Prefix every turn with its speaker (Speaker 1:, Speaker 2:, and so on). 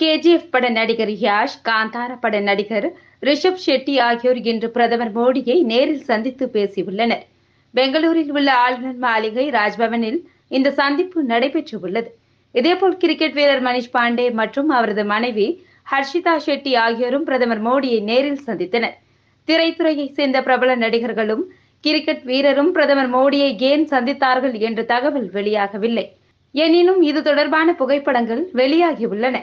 Speaker 1: KGF பட நடிகர் யாஷ் காந்தார பட நடிகர் ரிஷப் ஷெட்டி ஆகியோர் இன்று பிரதமர் மோடியை நேரில் சந்தித்து பேசியுள்ளனர் பெங்களூரில் உள்ள ஆளுநர் மாளிகை ராஜ்பவனில் இந்த சந்திப்பு நடைபெற்றுள்ளது இதேபோல் கிரிக்கெட் வீரர் மணிஷ் பாண்டே மற்றும் அவரது மனைவி ஹர்ஷிதா ஷெட்டி ஆகியோரும் பிரதமர் மோடியை நேரில் சந்தித்தனர் திரைத்துறையை சேர்ந்த பிரபல நடிகர்களும் கிரிக்கெட் வீரரும் பிரதமர் மோடியை ஏன் சந்தித்தார்கள் என்ற தகவல் வெளியாகவில்லை எனினும் இது தொடர்பான புகைப்படங்கள் வெளியாகியுள்ளன